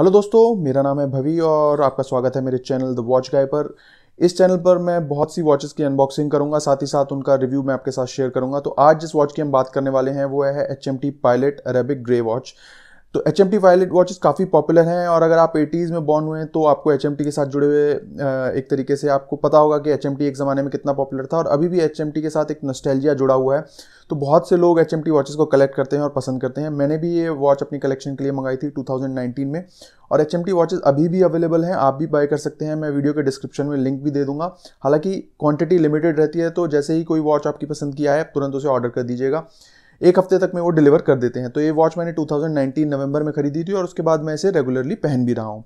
hello दोस्तों मेरा नाम है भवी और आपका स्वागत है मेरे चैनल द वॉच गाय पर इस चैनल पर मैं बहुत सी वॉचेस की अनबॉक्सिंग करूंगा साथ ही साथ उनका रिव्यू मैं आपके साथ शेयर करूंगा तो आज जिस वॉच की हम बात करने वाले हैं वो है H M T pilot Arabic grey watch तो H M T pilot watches काफ़ी पॉपुलर हैं और अगर आप एटीज़ में बॉर्न हुए हैं तो आपको एच एम टी के साथ जुड़े हुए एक तरीके से आपको पता होगा कि एच एम टी एक ज़माने में कितना पॉपुलर था और अभी भी एच एम टी के साथ एक नस्टैलजिया जुड़ा हुआ है तो बहुत से लोग एच एम वॉचेज़ को कलेक्ट करते हैं और पसंद करते हैं मैंने भी ये वॉच अपनी कलेक्शन के लिए मंगाई थी 2019 में और एच एम वॉचेज़ अभी भी अवेलेबल हैं आप भी बाय कर सकते हैं मैं वीडियो के डिस्क्रिप्शन में लिंक भी दे दूंगा हालांकि क्वांटिटी लिमिटेड रहती है तो जैसे ही कोई वॉच आपकी पसंद की आए तुरंत उसे ऑर्डर कर दीजिएगा एक हफ्ते तक में वो डिलीवर कर देते हैं तो ये वॉच मैंने 2019 नवंबर में खरीदी थी और उसके बाद मैं इसे रेगुलरली पहन भी रहा हूँ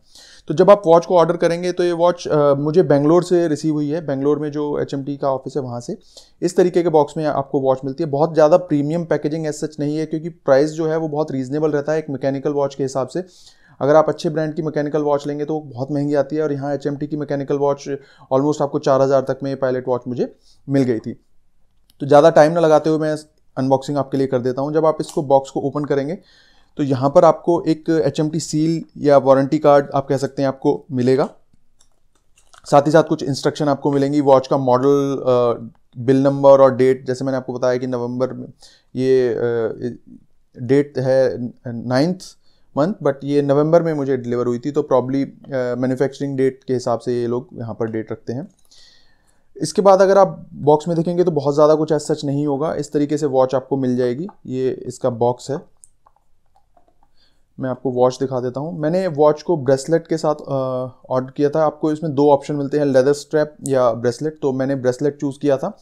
तो जब आप वॉच को ऑर्डर करेंगे तो ये वॉच मुझे बेंगलोर से रिसीव हुई है बेंगलोर में जो एच का ऑफिस है वहाँ से इस तरीके के बॉक्स में आपको वॉच मिलती है बहुत ज़्यादा प्रीमियम पैकेजिंग एज सच नहीं है क्योंकि प्राइस जो है वो बहुत रीजनेबल रहता है एक मैकेनिकल वॉच के हिसाब से अगर आप अच्छे ब्रांड की मैकेनिकल वॉच लेंगे तो बहुत महंगी आती है और यहाँ एच की मैकेनिकल वॉच ऑलमोस्ट आपको चार हज़ार तक में पायलट वॉच मुझे मिल गई थी तो ज़्यादा टाइम ना लगाते हुए मैं अनबॉक्सिंग आपके लिए कर देता हूँ जब आप इसको बॉक्स को ओपन करेंगे तो यहाँ पर आपको एक एच सील या वारंटी कार्ड आप कह सकते हैं आपको मिलेगा साथ ही साथ कुछ इंस्ट्रक्शन आपको मिलेंगी वॉच का मॉडल बिल नंबर और डेट जैसे मैंने आपको बताया कि नवंबर में ये डेट है नाइन्थ मंथ बट ये नवंबर में मुझे डिलीवर हुई थी तो प्रॉब्ली मैन्युफैक्चरिंग डेट के हिसाब से ये लोग यहाँ पर डेट रखते हैं इसके बाद अगर आप बॉक्स में देखेंगे तो बहुत ज़्यादा कुछ ऐसा सच नहीं होगा इस तरीके से वॉच आपको मिल जाएगी ये इसका बॉक्स है मैं आपको वॉच दिखा देता हूँ मैंने वॉच को ब्रेसलेट के साथ ऑर्डर किया था आपको इसमें दो ऑप्शन मिलते हैं लेदर स्ट्रैप या ब्रेसलेट तो मैंने ब्रेसलेट चूज़ किया था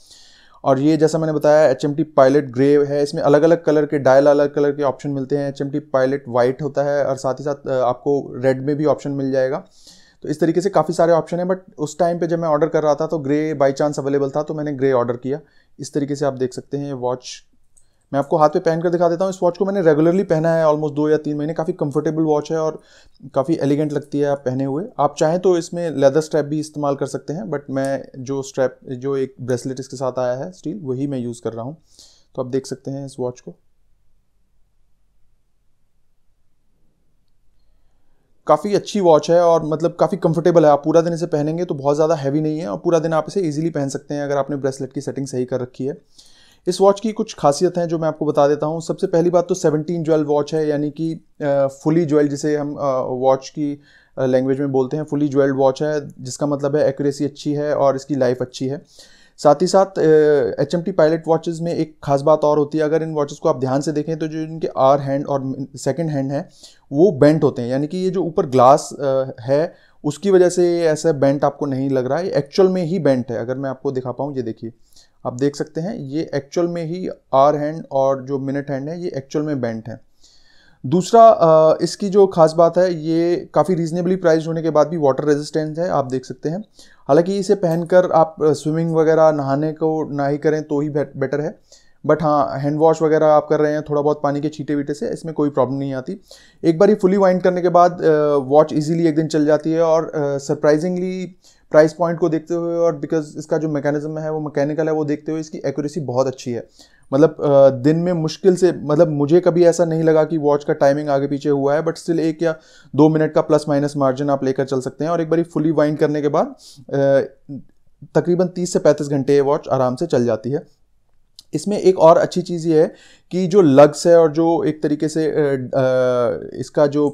और ये जैसा मैंने बताया एच पायलट ग्रे है इसमें अलग अलग कलर के डायल अलग कलर के ऑप्शन मिलते हैं एच पायलट वाइट होता है और साथ ही साथ आपको रेड में भी ऑप्शन मिल जाएगा तो इस तरीके से काफ़ी सारे ऑप्शन हैं बट उस टाइम पे जब मैं ऑर्डर कर रहा था तो ग्रे बाई चांस अवेलेबल था तो मैंने ग्रे ऑर्डर किया इस तरीके से आप देख सकते हैं ये वॉच मैं आपको हाथ पे पहन कर दिखा देता हूँ इस वॉच को मैंने रेगुलरली पहना है ऑलमोस्ट दो या तीन महीने काफ़ी कंफर्टेबल वॉच है और काफ़ी एलिगेंट लगती है आप पहने हुए आप चाहें तो इसमें लेदर स्ट्रैप भी इस्तेमाल कर सकते हैं बट मैं जो स्ट्रैप जो एक ब्रेसलेट इसके साथ आया है स्टील वही मैं यूज़ कर रहा हूँ तो आप देख सकते हैं इस वॉच को काफ़ी अच्छी वॉच है और मतलब काफ़ी कंफर्टेबल है आप पूरा दिन इसे पहनेंगे तो बहुत ज़्यादा हैवी नहीं है और पूरा दिन आप इसे ईजिली पहन सकते हैं अगर आपने ब्रेसलेट की सेटिंग सही कर रखी है इस वॉच की कुछ खासियत हैं जो मैं आपको बता देता हूँ सबसे पहली बात तो 17 ज्वेल वॉच है यानी कि फुली ज्वेल जिसे हम वॉच की लैंग्वेज में बोलते हैं फुली ज्वेल्ड वॉच है जिसका मतलब है एक्यूरेसी अच्छी है और इसकी लाइफ अच्छी है साथ ही साथ H M T pilot watches में एक खास बात और होती है अगर इन वॉचेज़ को आप ध्यान से देखें तो जो इनके आर हैंड और सेकेंड हैंड है वो बेंट होते हैं यानी कि ये जो ऊपर ग्लास है उसकी वजह से ऐसा बेंट आपको नहीं लग रहा है एक्चुअल में ही बेंट है अगर मैं आपको दिखा पाऊँ ये देखिए आप देख सकते हैं ये एक्चुअल में ही आर हैंड और जो मिनट हैंड है ये एक्चुअल में बेंट है दूसरा इसकी जो खास बात है ये काफ़ी रीजनेबली प्राइस होने के बाद भी वाटर रेजिस्टेंट है आप देख सकते हैं हालांकि इसे पहनकर आप स्विमिंग वगैरह नहाने को ना ही करें तो ही बेटर है बट हाँ हैंड वॉश वगैरह आप कर रहे हैं थोड़ा बहुत पानी के छीटे वीटे से इसमें कोई प्रॉब्लम नहीं आती एक बार ये फुली वाइंड करने के बाद वॉच इजीली एक दिन चल जाती है और सरप्राइजिंगली uh, प्राइस पॉइंट को देखते हुए और बिकॉज इसका जो मैकेनिज्म है वो मैकेनिकल है वो देखते हुए इसकी एक्यूरेसी बहुत अच्छी है मतलब दिन में मुश्किल से मतलब मुझे कभी ऐसा नहीं लगा कि वॉच का टाइमिंग आगे पीछे हुआ है बट स्टिल एक या दो मिनट का प्लस माइनस मार्जिन आप लेकर चल सकते हैं और एक बार फुली वाइंड करने के बाद तकरीबन तीस से पैंतीस घंटे ये वॉच आराम से चल जाती है इसमें एक और अच्छी चीज़ ये है कि जो लग्स है और जो एक तरीके से इसका जो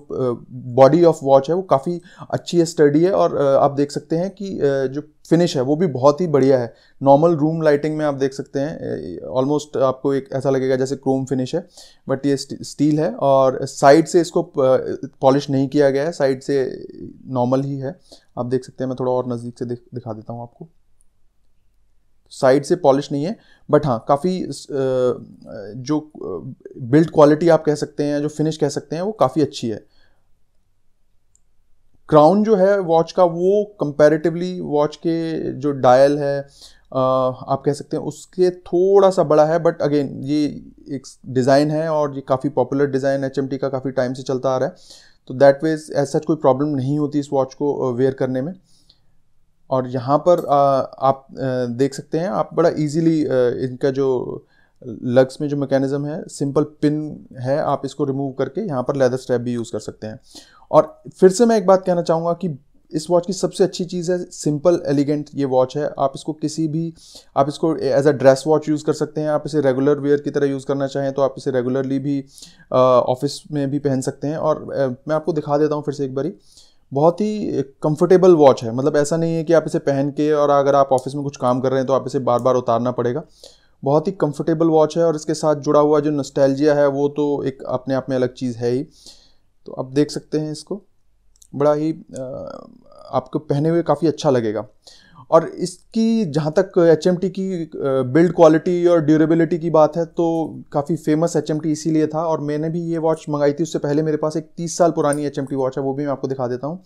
बॉडी ऑफ वॉच है वो काफ़ी अच्छी है स्टडी है और आप देख सकते हैं कि जो फिनिश है वो भी बहुत ही बढ़िया है नॉर्मल रूम लाइटिंग में आप देख सकते हैं ऑलमोस्ट आपको एक ऐसा लगेगा जैसे क्रोम फिनिश है बट ये स्टील है और साइड से इसको पॉलिश नहीं किया गया है साइड से नॉर्मल ही है आप देख सकते हैं मैं थोड़ा और नज़दीक से दिखा देता हूँ आपको साइड से पॉलिश नहीं है बट हाँ काफ़ी जो बिल्ड क्वालिटी आप कह सकते हैं जो फिनिश कह सकते हैं वो काफ़ी अच्छी है क्राउन जो है वॉच का वो कंपैरेटिवली वॉच के जो डायल है आप कह सकते हैं उसके थोड़ा सा बड़ा है बट अगेन ये एक डिज़ाइन है और ये काफ़ी पॉपुलर डिज़ाइन एच का काफ़ी टाइम से चलता आ रहा है तो दैट वेज एज सच कोई प्रॉब्लम नहीं होती इस वॉच को वेयर करने में और यहाँ पर आ, आप देख सकते हैं आप बड़ा इजीली इनका जो लग्स में जो मैकेनिज़्म है सिंपल पिन है आप इसको रिमूव करके यहाँ पर लेदर स्ट्रैप भी यूज़ कर सकते हैं और फिर से मैं एक बात कहना चाहूँगा कि इस वॉच की सबसे अच्छी चीज़ है सिंपल एलिगेंट ये वॉच है आप इसको किसी भी आप इसको as a dress watch use कर सकते हैं आप इसे रेगुलर वेयर की तरह यूज़ करना चाहें तो आप इसे रेगुलरली भी ऑफिस में भी पहन सकते हैं और आ, मैं आपको दिखा देता हूँ फिर से एक बारी बहुत ही कंफर्टेबल वॉच है मतलब ऐसा नहीं है कि आप इसे पहन के और अगर आप ऑफिस में कुछ काम कर रहे हैं तो आप इसे बार बार उतारना पड़ेगा बहुत ही कंफर्टेबल वॉच है और इसके साथ जुड़ा हुआ जो नस्टैल्जिया है वो तो एक अपने आप में अलग चीज़ है ही तो आप देख सकते हैं इसको बड़ा ही आपको पहने हुए काफ़ी अच्छा लगेगा और इसकी जहाँ तक एच की बिल्ड क्वालिटी और ड्यूरेबिलिटी की बात है तो काफ़ी फेमस एच इसीलिए था और मैंने भी ये वॉच मंगाई थी उससे पहले मेरे पास एक तीस साल पुरानी एच वॉच है वो भी मैं आपको दिखा देता हूँ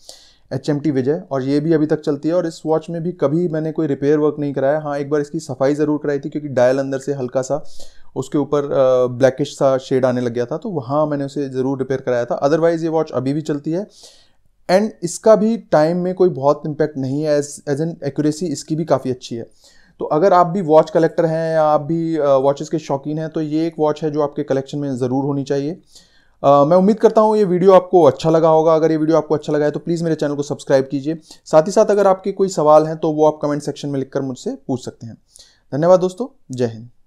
एच विजय और ये भी अभी तक चलती है और इस वॉच में भी कभी मैंने कोई रिपेयर वर्क नहीं कराया हाँ एक बार इसकी सफाई ज़रूर कराई थी क्योंकि डायल अंदर से हल्का सा उसके ऊपर ब्लैकिश सा शेड आने लग गया था तो वहाँ मैंने उसे ज़रूर रिपेयर कराया था अदरवाइज़ ये वॉच अभी भी चलती है एंड इसका भी टाइम में कोई बहुत इम्पैक्ट नहीं है एज एज एन एक्यूरेसी इसकी भी काफ़ी अच्छी है तो अगर आप भी वॉच कलेक्टर हैं या आप भी वॉचेस के शौकीन हैं तो ये एक वॉच है जो आपके कलेक्शन में ज़रूर होनी चाहिए Uh, मैं उम्मीद करता हूँ ये वीडियो आपको अच्छा लगा होगा अगर ये वीडियो आपको अच्छा लगा है तो प्लीज़ मेरे चैनल को सब्सक्राइब कीजिए साथ ही साथ अगर आपके कोई सवाल हैं तो वो आप कमेंट सेक्शन में लिखकर मुझसे पूछ सकते हैं धन्यवाद दोस्तों जय हिंद